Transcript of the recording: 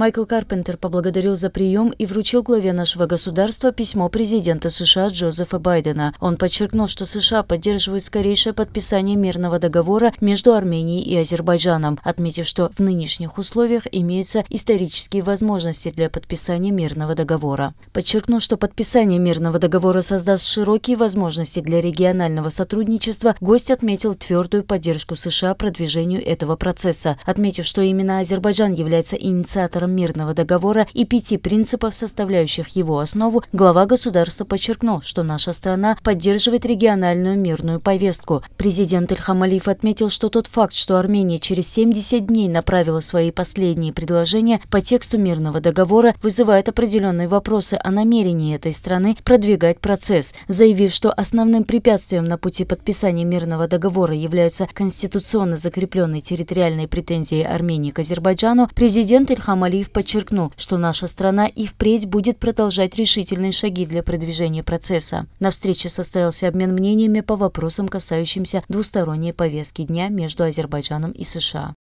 Майкл Карпентер поблагодарил за прием и вручил главе нашего государства письмо президента США Джозефа Байдена. Он подчеркнул, что США поддерживают скорейшее подписание мирного договора между Арменией и Азербайджаном, отметив, что в нынешних условиях имеются исторические возможности для подписания мирного договора. Подчеркнул, что подписание мирного договора создаст широкие возможности для регионального сотрудничества, гость отметил твердую поддержку США продвижению этого процесса, отметив, что именно Азербайджан является инициатором автором мирного договора и пяти принципов, составляющих его основу, глава государства подчеркнул, что наша страна поддерживает региональную мирную повестку. Президент Ильхам Алиев отметил, что тот факт, что Армения через 70 дней направила свои последние предложения по тексту мирного договора, вызывает определенные вопросы о намерении этой страны продвигать процесс, заявив, что основным препятствием на пути подписания мирного договора являются конституционно закрепленные территориальные претензии Армении к Азербайджану, президент Ильхам Алиев Алиев подчеркнул, что наша страна и впредь будет продолжать решительные шаги для продвижения процесса. На встрече состоялся обмен мнениями по вопросам, касающимся двусторонней повестки дня между Азербайджаном и США.